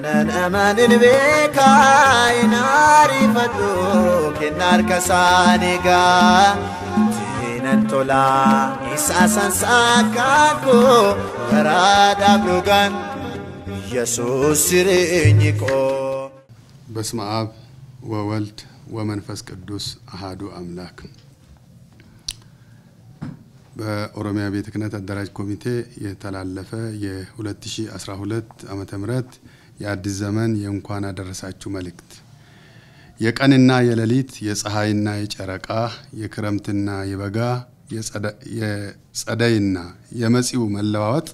Kananamaan beekaa hin ariifadhu kennaan kasaanigaa seenan tolaa isaasan saakaakoo karaa dhaablugan yesuus jireenyi koo. በስመ አብ ወወልድ ወመንፈስ ቅዱስ አሃዱ አምላክ በኦሮሚያ ቤተ ክህነት አደራጅ ኮሚቴ የተላለፈ የ2012 ዓመተ ምህረት የአዲስ ዘመን የእንኳን አደረሳችሁ መልእክት የቀንና የሌሊት የፀሐይና የጨረቃ የክረምትና የበጋ የጸደይና የመጺው መለዋወጥ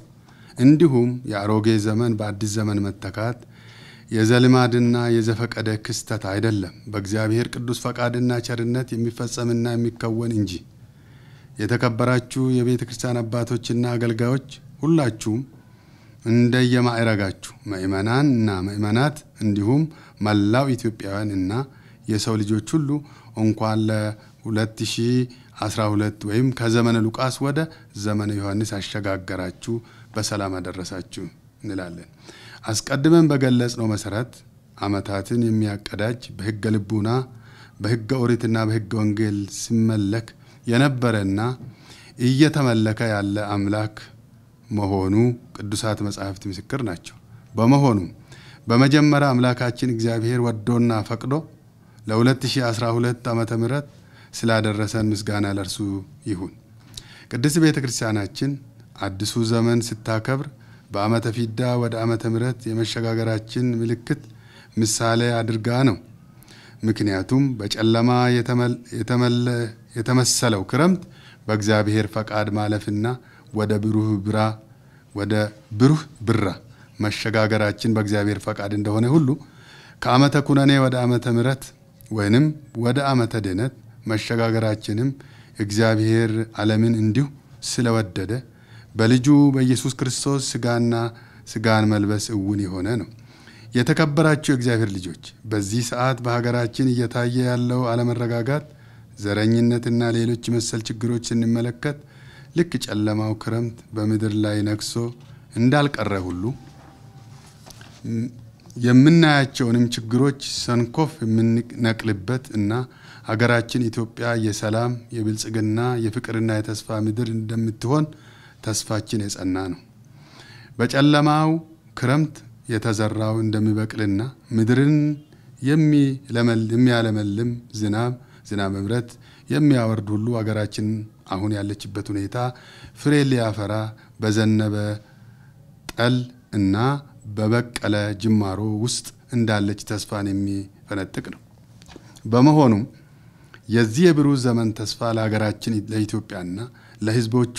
እንዲሁም የአሮጌ ዘመን በአዲስ ዘመን መተካት የዘልማድና የዘፈቀደ ክስተት አይደለም፣ በእግዚአብሔር ቅዱስ ፈቃድና ቸርነት የሚፈጸምና የሚከወን እንጂ። የተከበራችሁ የቤተ ክርስቲያን አባቶችና አገልጋዮች ሁላችሁም እንደየማዕረጋችሁ ምእመናን እና ምእመናት እንዲሁም መላው ኢትዮጵያውያን እና የሰው ልጆች ሁሉ እንኳን ለ2012 ወይም ከዘመነ ሉቃስ ወደ ዘመነ ዮሐንስ አሸጋገራችሁ በሰላም አደረሳችሁ እንላለን። አስቀድመን በገለጽነው መሰረት ዓመታትን የሚያቀዳጅ በሕገ ልቡና በሕገ ኦሪትና በሕገ ወንጌል ሲመለክ የነበረና እየተመለከ ያለ አምላክ መሆኑ ቅዱሳት መጻሕፍት ምስክር ናቸው። በመሆኑ በመጀመሪያ አምላካችን እግዚአብሔር ወዶና ፈቅዶ ለ2012 ዓመተ ምህረት ስላደረሰን ምስጋና ለእርሱ ይሁን። ቅድስት ቤተ ክርስቲያናችን አዲሱ ዘመን ስታከብር በዓመተ ፊዳ ወደ ዓመተ ምህረት የመሸጋገራችን ምልክት ምሳሌ አድርጋ ነው። ምክንያቱም በጨለማ የተመሰለው ክረምት በእግዚአብሔር ፈቃድ ማለፍና ወደ ብሩህ ብራ ወደ ብሩህ ብራ መሸጋገራችን በእግዚአብሔር ፈቃድ እንደሆነ ሁሉ ከአመተ ኩነኔ ወደ አመተ ምረት ወይንም ወደ አመተ ድነት መሸጋገራችንም እግዚአብሔር ዓለምን እንዲሁ ስለወደደ በልጁ በኢየሱስ ክርስቶስ ስጋና ስጋን መልበስ እውን የሆነ ነው። የተከበራችሁ የእግዚአብሔር ልጆች፣ በዚህ ሰዓት በሀገራችን እየታየ ያለው አለመረጋጋት፣ ዘረኝነትና ሌሎች መሰል ችግሮች ስንመለከት ልክ ጨለማው ክረምት በምድር ላይ ነግሶ እንዳልቀረ ሁሉ የምናያቸውንም ችግሮች ሰንኮፍ የምንነቅልበት እና ሀገራችን ኢትዮጵያ የሰላም፣ የብልጽግና፣ የፍቅርና የተስፋ ምድር እንደምትሆን ተስፋችን የጸና ነው። በጨለማው ክረምት የተዘራው እንደሚበቅልና ምድርን የሚያለመልም ዝናብ ዝናብ መምረት የሚያወርድ ሁሉ አገራችን አሁን ያለችበት ሁኔታ ፍሬ ሊያፈራ በዘነበ ጠል እና በበቀለ ጅማሮ ውስጥ እንዳለች ተስፋን የሚፈነጥቅ ነው። በመሆኑም የዚህ የብሩህ ዘመን ተስፋ ለሀገራችን ለኢትዮጵያና ለሕዝቦቿ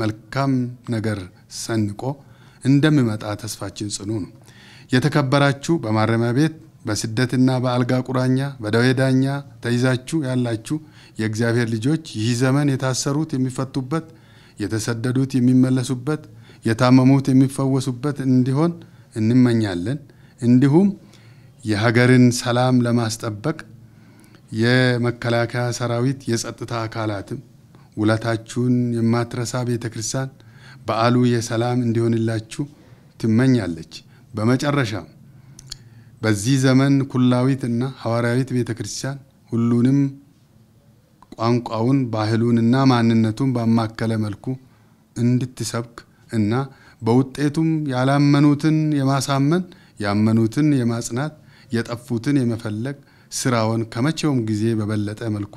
መልካም ነገር ሰንቆ እንደሚመጣ ተስፋችን ጽኑ ነው። የተከበራችሁ በማረሚያ ቤት በስደትና በአልጋ ቁራኛ በደዌ ዳኛ ተይዛችሁ ያላችሁ የእግዚአብሔር ልጆች ይህ ዘመን የታሰሩት የሚፈቱበት፣ የተሰደዱት የሚመለሱበት፣ የታመሙት የሚፈወሱበት እንዲሆን እንመኛለን። እንዲሁም የሀገርን ሰላም ለማስጠበቅ የመከላከያ ሰራዊት፣ የጸጥታ አካላትም ውለታችሁን የማትረሳ ቤተ ክርስቲያን በዓሉ የሰላም እንዲሆንላችሁ ትመኛለች። በመጨረሻም በዚህ ዘመን ኩላዊት እና ሐዋርያዊት ቤተ ክርስቲያን ሁሉንም ቋንቋውን ባህሉንና ማንነቱን ባማከለ መልኩ እንድትሰብክ እና በውጤቱም ያላመኑትን የማሳመን ያመኑትን የማጽናት የጠፉትን የመፈለግ ስራውን ከመቼውም ጊዜ በበለጠ መልኩ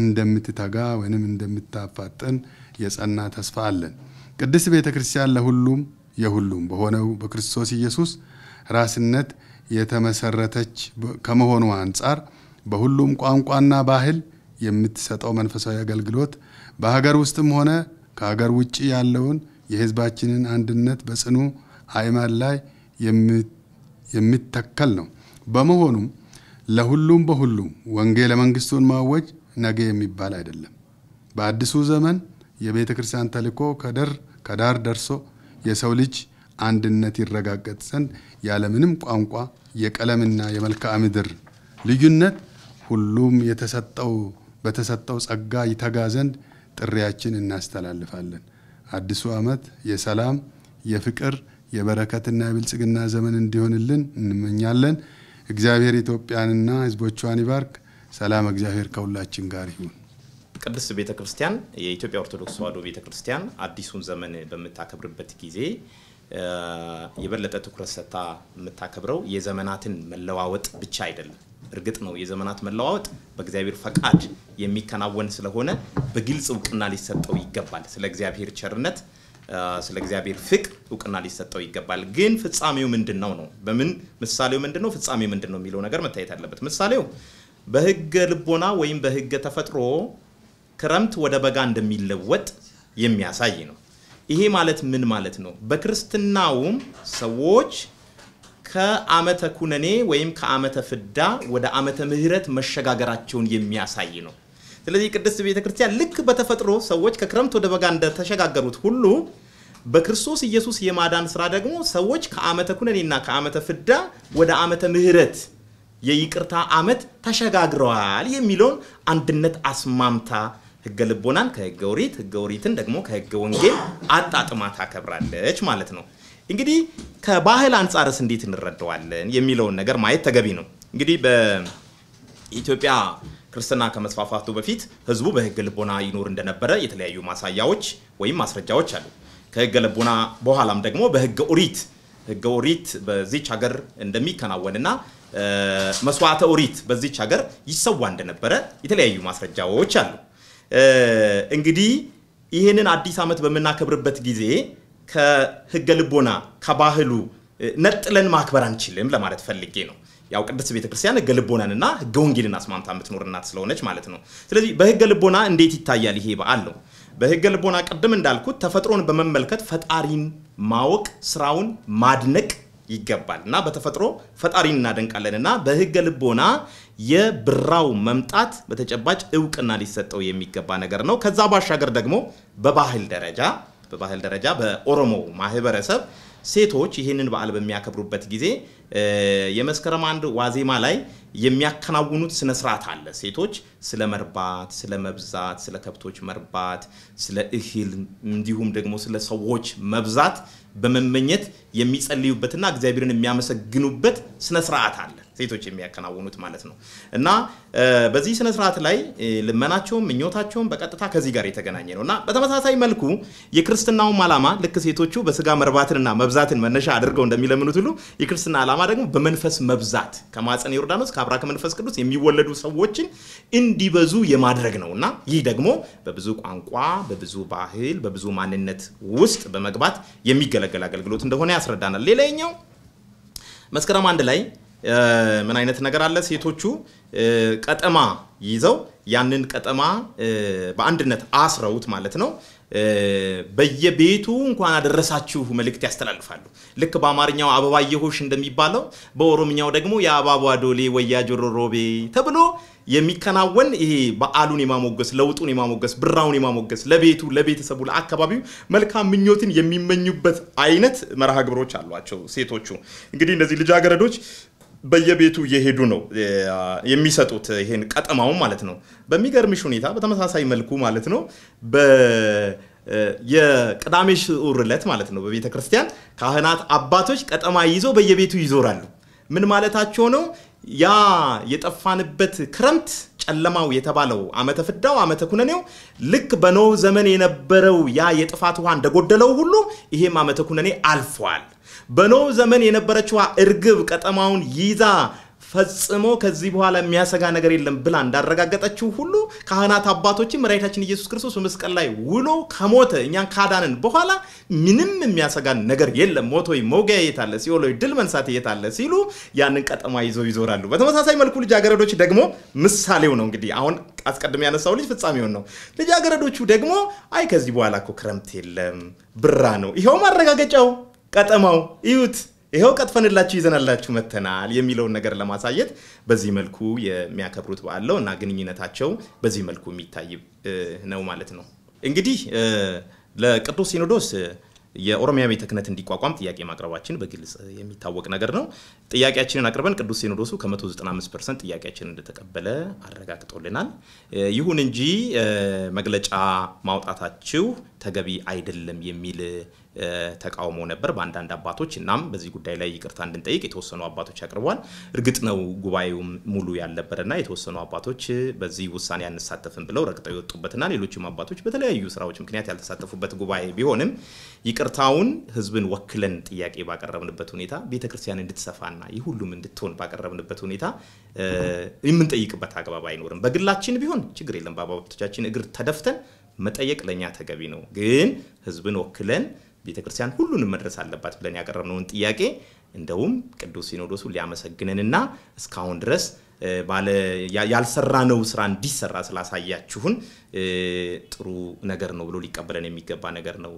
እንደምትተጋ ወይንም እንደምታፋጠን የጸና ተስፋ አለን። ቅድስት ቤተ ክርስቲያን ለሁሉም የሁሉም በሆነው በክርስቶስ ኢየሱስ ራስነት የተመሰረተች ከመሆኑ አንጻር በሁሉም ቋንቋና ባህል የምትሰጠው መንፈሳዊ አገልግሎት በሀገር ውስጥም ሆነ ከሀገር ውጭ ያለውን የህዝባችንን አንድነት በጽኑ አይማን ላይ የሚተከል ነው። በመሆኑም ለሁሉም በሁሉም ወንጌለ መንግሥቱን ማወጅ ነገ የሚባል አይደለም። በአዲሱ ዘመን የቤተ ክርስቲያን ተልእኮ ከዳር ደርሶ የሰው ልጅ አንድነት ይረጋገጥ ዘንድ ያለምንም ቋንቋ የቀለምና የመልክዓ ምድር ልዩነት ሁሉም የተሰጠው በተሰጠው ጸጋ ይተጋ ዘንድ ጥሪያችን እናስተላልፋለን። አዲሱ ዓመት የሰላም፣ የፍቅር፣ የበረከትና የብልጽግና ዘመን እንዲሆንልን እንመኛለን። እግዚአብሔር ኢትዮጵያንና ሕዝቦቿን ይባርክ። ሰላም፣ እግዚአብሔር ከሁላችን ጋር ይሁን። ቅድስት ቤተ ክርስቲያን የኢትዮጵያ ኦርቶዶክስ ተዋሕዶ ቤተ ክርስቲያን አዲሱን ዘመን በምታከብርበት ጊዜ የበለጠ ትኩረት ሰጥታ የምታከብረው የዘመናትን መለዋወጥ ብቻ አይደለም። እርግጥ ነው የዘመናት መለዋወጥ በእግዚአብሔር ፈቃድ የሚከናወን ስለሆነ በግልጽ እውቅና ሊሰጠው ይገባል። ስለ እግዚአብሔር ቸርነት፣ ስለ እግዚአብሔር ፍቅር እውቅና ሊሰጠው ይገባል። ግን ፍጻሜው ምንድን ነው ነው በምን ምሳሌው ምንድን ነው ፍጻሜው ምንድን ነው የሚለው ነገር መታየት አለበት። ምሳሌው በህገ ልቦና ወይም በህገ ተፈጥሮ ክረምት ወደ በጋ እንደሚለወጥ የሚያሳይ ነው። ይሄ ማለት ምን ማለት ነው? በክርስትናውም ሰዎች ከአመተ ኩነኔ ወይም ከአመተ ፍዳ ወደ አመተ ምህረት መሸጋገራቸውን የሚያሳይ ነው። ስለዚህ ቅድስት ቤተ ክርስቲያን ልክ በተፈጥሮ ሰዎች ከክረምት ወደ በጋ እንደተሸጋገሩት ሁሉ በክርስቶስ ኢየሱስ የማዳን ስራ ደግሞ ሰዎች ከአመተ ኩነኔና ከአመተ ፍዳ ወደ አመተ ምህረት የይቅርታ አመት ተሸጋግረዋል የሚለውን አንድነት አስማምታ ህገ ልቦናን ከህገ ኦሪት፣ ህገ ኦሪትን ደግሞ ከህገ ወንጌል አጣጥማ ታከብራለች ማለት ነው። እንግዲህ ከባህል አንጻርስ እንዴት እንረዳዋለን የሚለውን ነገር ማየት ተገቢ ነው። እንግዲህ በኢትዮጵያ ክርስትና ከመስፋፋቱ በፊት ህዝቡ በህገ ልቦና ይኖር እንደነበረ የተለያዩ ማሳያዎች ወይም ማስረጃዎች አሉ። ከህገ ልቦና በኋላም ደግሞ በህገ ኦሪት ህገ ኦሪት በዚች ሀገር እንደሚከናወንና መስዋዕተ ኦሪት በዚች ሀገር ይሰዋ እንደነበረ የተለያዩ ማስረጃዎች አሉ። እንግዲህ ይህንን አዲስ ዓመት በምናከብርበት ጊዜ ከህገ ልቦና ከባህሉ ነጥለን ማክበር አንችልም ለማለት ፈልጌ ነው። ያው ቅድስት ቤተክርስቲያን ህገ ልቦናንና ህገ ወንጌልን አስማምታ የምትኖር እናት ስለሆነች ማለት ነው። ስለዚህ በህገ ልቦና እንዴት ይታያል ይሄ በዓል ነው? በህገ ልቦና ቅድም እንዳልኩት ተፈጥሮን በመመልከት ፈጣሪን ማወቅ፣ ስራውን ማድነቅ ይገባል እና በተፈጥሮ ፈጣሪ እናደንቃለን እና በህገ ልቦና የብራው መምጣት በተጨባጭ እውቅና ሊሰጠው የሚገባ ነገር ነው። ከዛ ባሻገር ደግሞ በባህል ደረጃ በባህል ደረጃ በኦሮሞ ማህበረሰብ ሴቶች ይህንን በዓል በሚያከብሩበት ጊዜ የመስከረም አንድ ዋዜማ ላይ የሚያከናውኑት ስነ ስርዓት አለ። ሴቶች ስለ መርባት፣ ስለ መብዛት፣ ስለ ከብቶች መርባት፣ ስለ እህል እንዲሁም ደግሞ ስለ ሰዎች መብዛት በመመኘት የሚጸልዩበትና እግዚአብሔርን የሚያመሰግኑበት ስነ ስርዓት አለ። ሴቶች የሚያከናውኑት ማለት ነው። እና በዚህ ስነ ስርዓት ላይ ልመናቸውም ምኞታቸውም በቀጥታ ከዚህ ጋር የተገናኘ ነው እና በተመሳሳይ መልኩ የክርስትናውም ዓላማ ልክ ሴቶቹ በስጋ መርባትንና መብዛትን መነሻ አድርገው እንደሚለምኑት ሁሉ የክርስትና ዓላማ ደግሞ በመንፈስ መብዛት ከማፀን ዮርዳኖስ ከአብራከ መንፈስ ቅዱስ የሚወለዱ ሰዎችን እንዲበዙ የማድረግ ነው እና ይህ ደግሞ በብዙ ቋንቋ፣ በብዙ ባህል፣ በብዙ ማንነት ውስጥ በመግባት የሚገለገል አገልግሎት እንደሆነ ያስረዳናል። ሌላኛው መስከረም አንድ ላይ ምን አይነት ነገር አለ? ሴቶቹ ቀጠማ ይዘው ያንን ቀጠማ በአንድነት አስረውት ማለት ነው በየቤቱ እንኳን አደረሳችሁ መልእክት ያስተላልፋሉ። ልክ በአማርኛው አበባየሆሽ እንደሚባለው በኦሮምኛው ደግሞ የአባቧ ዶሌ ወያ ጆሮሮቤ ተብሎ የሚከናወን ይሄ በዓሉን የማሞገስ ለውጡን የማሞገስ ብራውን የማሞገስ ለቤቱ ለቤተሰቡ ለአካባቢው መልካም ምኞትን የሚመኙበት አይነት መርሃ ግብሮች አሏቸው። ሴቶቹ እንግዲህ እነዚህ ልጃገረዶች በየቤቱ እየሄዱ ነው የሚሰጡት ይሄን ቀጠማውን ማለት ነው። በሚገርምሽ ሁኔታ በተመሳሳይ መልኩ ማለት ነው በ የቅዳሜ ስዑር ዕለት ማለት ነው በቤተ ክርስቲያን ካህናት አባቶች ቀጠማ ይዘው በየቤቱ ይዞራሉ። ምን ማለታቸው ነው? ያ የጠፋንበት ክረምት ጨለማው የተባለው አመተ ፍዳው አመተ ኩነኔው ልክ በኖህ ዘመን የነበረው ያ የጥፋት ውሃ እንደጎደለው ሁሉ ይሄም አመተ ኩነኔ አልፏል። በኖህ ዘመን የነበረችዋ እርግብ ቀጠማውን ይዛ ፈጽሞ ከዚህ በኋላ የሚያሰጋ ነገር የለም ብላ እንዳረጋገጠችው ሁሉ ካህናት አባቶችም መድኃኒታችን ኢየሱስ ክርስቶስ በመስቀል ላይ ውሎ ከሞተ እኛን ካዳንን በኋላ ምንም የሚያሰጋን ነገር የለም፣ ሞት ወይ መውጊያ የታለ፣ ሲኦል ወይ ድል መንሳት የታለ ሲሉ ያንን ቀጠማ ይዘው ይዞራሉ። በተመሳሳይ መልኩ ልጃገረዶች ደግሞ ምሳሌው ነው። እንግዲህ አሁን አስቀድሜ ያነሳው ልጅ ፍጻሜውን ነው። ልጃገረዶቹ ደግሞ አይ ከዚህ በኋላ እኮ ክረምት የለም ብራ ነው፣ ይኸው ማረጋገጫው ቀጠማው፣ እዩት ይኸው ቀጥፈንላችሁ ይዘናላችሁ መተናል የሚለውን ነገር ለማሳየት በዚህ መልኩ የሚያከብሩት በዓል ነው እና ግንኙነታቸው በዚህ መልኩ የሚታይ ነው ማለት ነው። እንግዲህ ለቅዱስ ሲኖዶስ የኦሮሚያ ቤተ ክህነት እንዲቋቋም ጥያቄ ማቅረባችን በግልጽ የሚታወቅ ነገር ነው። ጥያቄያችንን አቅርበን ቅዱስ ሲኖዶሱ ከ195 ፐርሰንት ጥያቄያችንን እንደተቀበለ አረጋግጦልናል። ይሁን እንጂ መግለጫ ማውጣታችሁ ተገቢ አይደለም የሚል ተቃውሞ ነበር በአንዳንድ አባቶች። እናም በዚህ ጉዳይ ላይ ይቅርታ እንድንጠይቅ የተወሰኑ አባቶች አቅርቧል። እርግጥ ነው ጉባኤውም ሙሉ ያልነበረና የተወሰኑ አባቶች በዚህ ውሳኔ አንሳተፍም ብለው ረግጠው የወጡበትና ሌሎችም አባቶች በተለያዩ ስራዎች ምክንያት ያልተሳተፉበት ጉባኤ ቢሆንም ይቅርታውን ህዝብን ወክለን ጥያቄ ባቀረብንበት ሁኔታ ቤተክርስቲያን እንድትሰፋና ይህ ሁሉም እንድትሆን ባቀረብንበት ሁኔታ የምንጠይቅበት አግባብ አይኖርም። በግላችን ቢሆን ችግር የለም። በአባቶቻችን እግር ተደፍተን መጠየቅ ለእኛ ተገቢ ነው። ግን ህዝብን ወክለን ቤተ ክርስቲያን ሁሉንም መድረስ አለባት ብለን ያቀረብነውን ጥያቄ እንደውም ቅዱስ ሲኖዶሱ ሊያመሰግነንና እስካሁን ድረስ ያልሰራነው ስራ እንዲሰራ ስላሳያችሁን ጥሩ ነገር ነው ብሎ ሊቀበለን የሚገባ ነገር ነው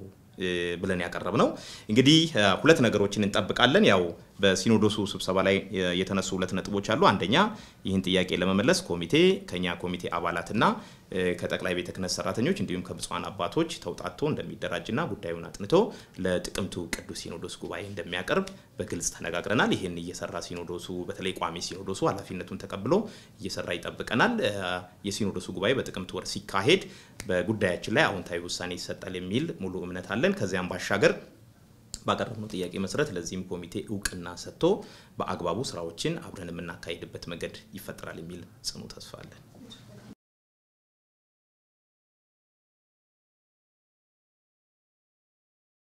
ብለን ያቀረብ ነው። እንግዲህ ሁለት ነገሮችን እንጠብቃለን ያው በሲኖዶሱ ስብሰባ ላይ የተነሱ ሁለት ነጥቦች አሉ። አንደኛ ይህን ጥያቄ ለመመለስ ኮሚቴ ከኛ ኮሚቴ አባላትና ከጠቅላይ ቤተ ክህነት ሰራተኞች እንዲሁም ከብፁዓን አባቶች ተውጣቶ እንደሚደራጅና ጉዳዩን አጥንቶ ለጥቅምቱ ቅዱስ ሲኖዶስ ጉባኤ እንደሚያቀርብ በግልጽ ተነጋግረናል። ይህን እየሰራ ሲኖዶሱ በተለይ ቋሚ ሲኖዶሱ ኃላፊነቱን ተቀብሎ እየሰራ ይጠብቀናል። የሲኖዶሱ ጉባኤ በጥቅምት ወር ሲካሄድ በጉዳያችን ላይ አዎንታዊ ውሳኔ ይሰጣል የሚል ሙሉ እምነት አለን። ከዚያም ባሻገር ባቀረብነው ጥያቄ መሰረት ለዚህም ኮሚቴ እውቅና ሰጥቶ በአግባቡ ስራዎችን አብረን የምናካሄድበት መንገድ ይፈጠራል የሚል ጽኑ ተስፋ አለን።